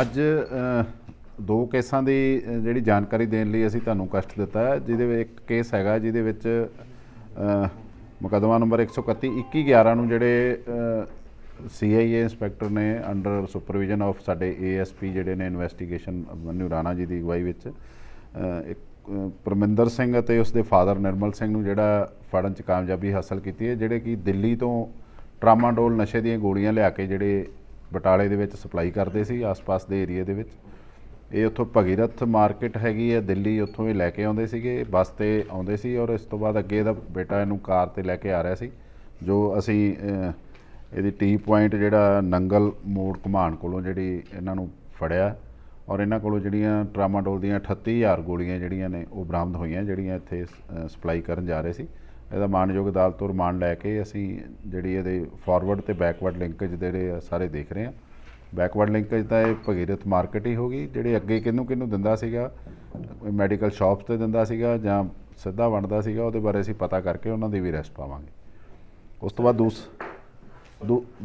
ਅੱਜ ਦੋ ਕੇਸਾਂ ਦੀ ਜਿਹੜੀ ਜਾਣਕਾਰੀ ਦੇਣ ਲਈ ਅਸੀਂ ਤੁਹਾਨੂੰ ਕਸ਼ਟ ਦਿੱਤਾ ਹੈ ਜਿਹਦੇ ਵਿੱਚ ਇੱਕ ਕੇਸ ਹੈਗਾ ਜਿਹਦੇ ਵਿੱਚ ਮੁਕਦਮਾ ਨੰਬਰ 131 2111 ਨੂੰ ਜਿਹੜੇ ਸੀਆਈਏ ਇੰਸਪੈਕਟਰ ਨੇ ਅੰਡਰ ਸੁਪਰਵਿਜ਼ਨ ਆਫ ਸਾਡੇ ਏਐਸਪੀ ਜਿਹੜੇ ਨੇ ਇਨਵੈਸਟੀਗੇਸ਼ਨ ਰਾਣਾ ਜੀ ਦੀ ਅਗਵਾਈ ਵਿੱਚ ਇੱਕ ਪਰਮਿੰਦਰ ਸਿੰਘ ਅਤੇ ਉਸ ਦੇ ਫਾਦਰ ਨਿਰਮਲ ਸਿੰਘ ਨੂੰ ਜਿਹੜਾ ਫੜਨ 'ਚ ਕਾਮਯਾਬੀ ਹਾਸਲ ਕੀਤੀ ਹੈ ਜਿਹੜੇ ਕਿ ਦਿੱਲੀ ਤੋਂ ਟਰਾਮਾਡੋਲ ਨਸ਼ੇ ਦੀਆਂ ਗੋਲੀਆਂ ਲਿਆ ਕੇ ਜਿਹੜੇ ਬਟਾਲੇ ਦੇ ਵਿੱਚ ਸਪਲਾਈ ਕਰਦੇ ਸੀ ਆਸ-ਪਾਸ ਦੇ ਏਰੀਆ ਦੇ ਵਿੱਚ ਇਹ ਉੱਥੋਂ ਭਗੀਰਥ ਮਾਰਕੀਟ ਹੈਗੀ ਹੈ ਦਿੱਲੀ ਉੱਥੋਂ ਵੀ ਲੈ ਕੇ ਆਉਂਦੇ ਸੀਗੇ ਬੱਸ ਤੇ ਆਉਂਦੇ ਸੀ ਔਰ ਇਸ ਤੋਂ ਬਾਅਦ ਅੱਗੇ ਇਹਦਾ ਬੇਟਾ ਇਹਨੂੰ ਕਾਰ ਤੇ ਲੈ ਕੇ ਆ ਰਿਹਾ ਸੀ ਜੋ ਅਸੀਂ ਇਹਦੀ ਟੀ ਪੁਆਇੰਟ ਜਿਹੜਾ ਨੰਗਲ ਮੋੜ ਕਮਾਨ ਕੋਲੋਂ ਜਿਹੜੀ ਇਹਨਾਂ ਨੂੰ ਫੜਿਆ ਔਰ ਇਹਨਾਂ ਕੋਲੋਂ ਜਿਹੜੀਆਂ ਟਰਾਮਾਡੋਲ ਦੀਆਂ 38000 ਗੋਲੀਆਂ ਜਿਹੜੀਆਂ ਨੇ ਉਹ ਬਰਾਮਦ ਹੋਈਆਂ ਜਿਹੜੀਆਂ ਇੱਥੇ ਸਪਲਾਈ ਕਰਨ ਜਾ ਰਹੇ ਸੀ ਇਹਦਾ ਮਾਨਯੋਗ ਅਦਾਲਤ ਤੋਂ ਰਮਾਨ ਲੈ ਕੇ ਅਸੀਂ ਜਿਹੜੀ ਇਹਦੇ ਫਾਰਵਰਡ ਤੇ ਬੈਕਵਰਡ ਲਿੰਕੇਜ ਜਿਹੜੇ ਸਾਰੇ ਦੇਖ ਰਹੇ ਆ ਬੈਕਵਰਡ ਲਿੰਕੇਜ ਤਾਂ ਇਹ ਭਗੀਰਥ ਮਾਰਕੀਟ ਹੀ ਹੋਗੀ ਜਿਹੜੇ ਅੱਗੇ ਕਿਹਨੂੰ ਕਿਹਨੂੰ ਦਿੰਦਾ ਸੀਗਾ ਮੈਡੀਕਲ ਸ਼ਾਪਸ ਤੇ ਦਿੰਦਾ ਸੀਗਾ ਜਾਂ ਸਿੱਧਾ ਵੰਡਦਾ ਸੀਗਾ ਉਹਦੇ ਬਾਰੇ ਅਸੀਂ ਪਤਾ ਕਰਕੇ ਉਹਨਾਂ ਦੀ ਵੀ ਰੈਸਟ ਪਾਵਾਂਗੇ ਉਸ ਤੋਂ ਬਾਅਦ ਦੂਸ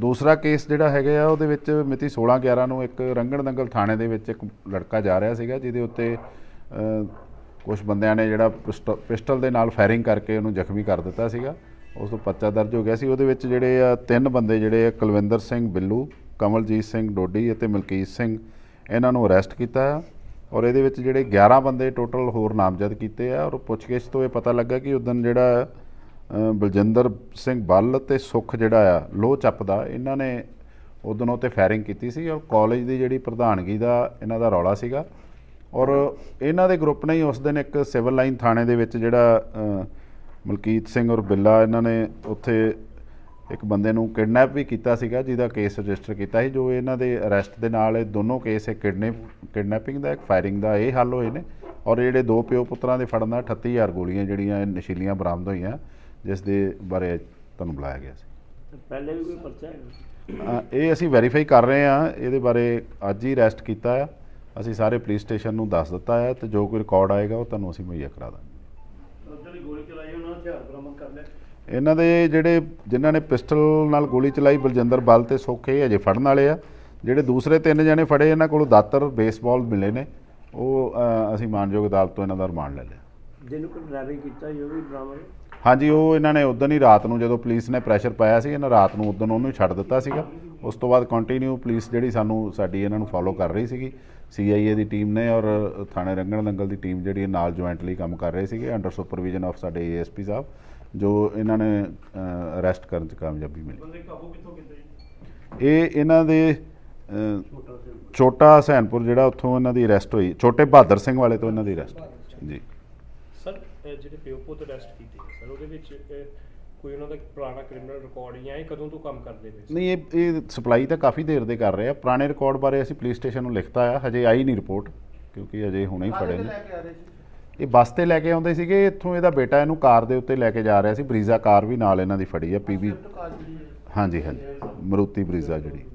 ਦੂਸਰਾ ਕੇਸ ਜਿਹੜਾ ਹੈਗਾ ਆ ਉਹਦੇ ਵਿੱਚ ਮਿਤੀ 16 11 ਨੂੰ ਇੱਕ ਰੰਗਣ ਦੰਗਲ ਥਾਣੇ ਦੇ ਵਿੱਚ ਇੱਕ ਲੜਕਾ ਜਾ ਰਿਹਾ ਸੀਗਾ ਜਿਹਦੇ ਉੱਤੇ ਕੁਝ ਬੰਦਿਆਂ ਨੇ ਜਿਹੜਾ ਪਿਸਟਲ ਦੇ ਨਾਲ ਫਾਇਰਿੰਗ ਕਰਕੇ ਉਹਨੂੰ ਜ਼ਖਮੀ ਕਰ ਦਿੱਤਾ ਸੀਗਾ ਉਸ ਤੋਂ ਪੱਤਾ ਦਰਜ ਹੋ ਗਿਆ ਸੀ ਉਹਦੇ ਵਿੱਚ ਜਿਹੜੇ ਆ ਤਿੰਨ ਬੰਦੇ ਜਿਹੜੇ ਆ ਕੁਲਵਿੰਦਰ ਸਿੰਘ ਬਿੱਲੂ ਕਮਲਜੀਤ ਸਿੰਘ ਡੋਡੀ ਅਤੇ ਮਲਕੀਤ ਸਿੰਘ ਇਹਨਾਂ ਨੂੰ ਅਰੈਸਟ ਕੀਤਾ ਹੈ ਔਰ ਇਹਦੇ ਵਿੱਚ ਜਿਹੜੇ 11 ਬੰਦੇ ਟੋਟਲ ਹੋਰ ਨਾਮਜ਼ਦ ਕੀਤੇ ਆ ਔਰ ਪੁੱਛਗਿੱਛ ਤੋਂ ਇਹ ਪਤਾ ਲੱਗਾ ਕਿ ਉਦੋਂ ਜਿਹੜਾ ਬਲਜਿੰਦਰ ਸਿੰਘ ਬੱਲ ਤੇ ਸੁਖ ਜਿਹੜਾ ਆ ਲੋਹ ਚੱਪਦਾ ਇਹਨਾਂ ਨੇ ਉਦੋਂ ਉਹ ਤੇ ਫਾਇਰਿੰਗ ਕੀਤੀ ਸੀ ਔਰ ਕਾਲਜ ਦੀ ਜਿਹੜੀ ਪ੍ਰਧਾਨਗੀ ਦਾ ਇਹਨਾਂ ਦਾ ਰੌਲਾ ਸੀਗਾ ਔਰ ਇਹਨਾਂ ਦੇ ਗਰੁੱਪ ਨੇ ਹੀ ਉਸ ਦਿਨ ਇੱਕ ਸਿਵਲ ਲਾਈਨ ਥਾਣੇ ਦੇ ਵਿੱਚ ਜਿਹੜਾ ਮਲਕੀਤ ਸਿੰਘ ਔਰ ਬਿੱਲਾ ਇਹਨਾਂ ਨੇ ਉੱਥੇ ਇੱਕ ਬੰਦੇ ਨੂੰ ਕਿਡਨੈਪ ਵੀ ਕੀਤਾ ਸੀਗਾ ਜਿਹਦਾ ਕੇਸ ਰਜਿਸਟਰ ਕੀਤਾ ਸੀ ਜੋ ਇਹਨਾਂ ਦੇ ਅਰੈਸਟ ਦੇ ਨਾਲ ਇਹ ਦੋਨੋਂ ਕੇਸ ਇੱਕ ਕਿਡਨੈਪ ਕਿਡਨੈਪਿੰਗ ਦਾ ਇੱਕ ਫਾਇਰਿੰਗ ਦਾ ਇਹ ਹੱਲ ਹੋਏ ਨੇ ਔਰ ਜਿਹੜੇ ਦੋ ਪਿਓ ਪੁੱਤਰਾਂ ਦੇ ਫੜਨ ਦਾ 38000 ਗੋਲੀਆਂ ਜਿਹੜੀਆਂ ਇਹ ਨਸ਼ੀਲੀਆਂ ਬਰਾਮਦ ਹੋਈਆਂ ਜਿਸ ਦੇ ਬਾਰੇ ਤੁਹਾਨੂੰ ਬੁਲਾਇਆ ਗਿਆ ਸੀ ਪਹਿਲੇ ਵੀ ਕੋਈ ਪਰਚਾ ਹੈ ਇਹ ਅਸੀਂ ਵੈਰੀਫਾਈ ਕਰ ਰਹੇ ਹਾਂ ਇਹਦੇ ਬਾਰੇ ਅੱਜ ਹੀ ਅਰੈਸਟ ਕੀਤਾ ਹੈ ਅਸੀਂ ਸਾਰੇ ਪੁਲਿਸ ਸਟੇਸ਼ਨ ਨੂੰ ਦੱਸ ਦਿੱਤਾ ਹੈ ਤੇ ਜੋ ਕੋਈ ਰਿਕਾਰਡ ਆਏਗਾ ਉਹ ਤੁਹਾਨੂੰ ਅਸੀਂ ਮੁਹੱਈਆ ਕਰਾ ਦਾਂਗੇ ਇਹਨਾਂ ਦੇ ਜਿਹੜੇ ਜਿਨ੍ਹਾਂ ਨੇ ਪਿਸਟਲ ਨਾਲ ਗੋਲੀ ਚਲਾਈ ਬਲਜਿੰਦਰ ਬਲ ਤੇ ਸੋਖੇ ਅਜੇ ਫੜਨ ਵਾਲੇ ਆ ਜਿਹੜੇ ਦੂਸਰੇ ਤਿੰਨ ਜਣੇ ਫੜੇ ਇਹਨਾਂ ਕੋਲੋਂ ਦਾਤਰ ਬੇਸਬਾਲ ਮਿਲੇ ਨੇ ਉਹ ਅਸੀਂ ਮਾਨਯੋਗ ਅਦਾਲਤ ਤੋਂ ਇਹਨਾਂ ਦਾ ਰਿਮਾਂਡ ਲੈ ਲਿਆ ਜਿਹਨੂੰ ਕਿਡਨੈਪਿੰਗ ਕੀਤਾ ਉਹ ਵੀ ਬਰਾਮਦ ਹਾਂਜੀ ਉਹ ਇਹਨਾਂ ਨੇ ਉਦੋਂ ਹੀ ਰਾਤ ਨੂੰ ਜਦੋਂ ਪੁਲਿਸ ਨੇ ਪ੍ਰੈਸ਼ਰ ਪਾਇਆ ਸੀ ਇਹਨਾਂ ਰਾਤ ਨੂੰ ਉਦੋਂ ਉਹਨੂੰ ਛੱਡ ਦਿੱਤਾ ਸੀਗਾ ਉਸ ਤੋਂ ਬਾਅਦ ਕੰਟੀਨਿਊ ਪੁਲਿਸ ਜਿਹੜੀ ਸਾਨੂੰ ਸਾਡੀ ਇਹਨਾਂ ਨੂੰ ਫਾਲੋ ਕਰ ਰਹੀ ਸੀਗੀ ਸੀਆਈਏ ਦੀ ਟੀਮ ਨੇ ਔਰ ਥਾਣੇ ਰੰਗਣ ਦੰਗਲ ਦੀ ਟੀਮ ਜਿਹੜੀ ਨਾਲ ਜੁਆਇੰਟਲੀ ਕੰਮ ਕਰ ਰਹੇ ਸੀਗੇ ਅੰਡਰ ਸੁਪਰਵੀਜ਼ਨ ਆਫ ਸਾਡੇ ਏਐਸਪੀ ਸਾਹਿਬ ਜੋ ਇਹਨਾਂ ਨੇ ਅਰੈਸਟ ਕਰਨ 'ਚ ਕਾਮਯਾਬੀ ਮਿਲੀ ਇਹ ਇਹਨਾਂ ਦੇ ਛੋਟਾ ਹਸੈਨਪੁਰ ਜਿਹੜਾ ਉੱਥੋਂ ਇਹਨਾਂ ਦੀ ਅਰੈਸਟ ਹੋਈ ਛੋਟੇ ਬਹਾਦਰ ਸਿੰਘ ਵਾਲੇ ਤੋਂ ਇਹਨਾਂ ਦੀ ਅਰੈਸਟ ਜੀ ਸਰ ਜਿਹੜੇ ਪਿਓਪੋ ਤੋਂ ਅਰੈਸਟ ਕੀਤੇ ਸਰ ਉਹਦੇ ਵਿੱਚ ਕੋਈ ਉਹਨਾਂ ਦਾ ਪੁਰਾਣਾ ਕ੍ਰਿਮੀਨਲ ਰਿਕਾਰਡ ਜਾਂ ਇਹ ਕਦੋਂ ਤੋਂ ਕੰਮ ਕਰਦੇ ਨੇ ਸੀ ਨਹੀਂ ਇਹ ਇਹ ਸਪਲਾਈ ਤਾਂ ਕਾਫੀ ਦੇਰ ਦੇ ਕਰ ਰਹੇ ਆ ਪੁਰਾਣੇ ਰਿਕਾਰਡ ਬਾਰੇ ਅਸੀਂ ਪੁਲਿਸ ਸਟੇਸ਼ਨ ਨੂੰ ਲਿਖਤਾ ਆ ਹਜੇ ਆਈ ਨਹੀਂ ਰਿਪੋਰਟ ਕਿਉਂਕਿ ਅਜੇ ਹੁਣੇ ਹੀ ਫੜੇ ਨੇ ਇਹ ਬੱਸ ਤੇ ਲੈ ਕੇ ਆਉਂਦੇ ਸੀਗੇ ਇੱਥੋਂ ਇਹਦਾ ਬੇਟਾ ਇਹਨੂੰ ਕਾਰ ਦੇ ਉੱਤੇ ਲੈ ਕੇ ਜਾ ਰਿਹਾ ਸੀ ਬਰੀਜ਼ਾ ਕਾਰ ਵੀ ਨਾਲ ਇਹਨਾਂ ਦੀ ਫੜੀ ਆ ਪੀਬੀ ਹਾਂਜੀ ਹਾਂਜੀ ਮਰੂਤੀ ਬਰੀਜ਼ਾ ਜਿਹੜੀ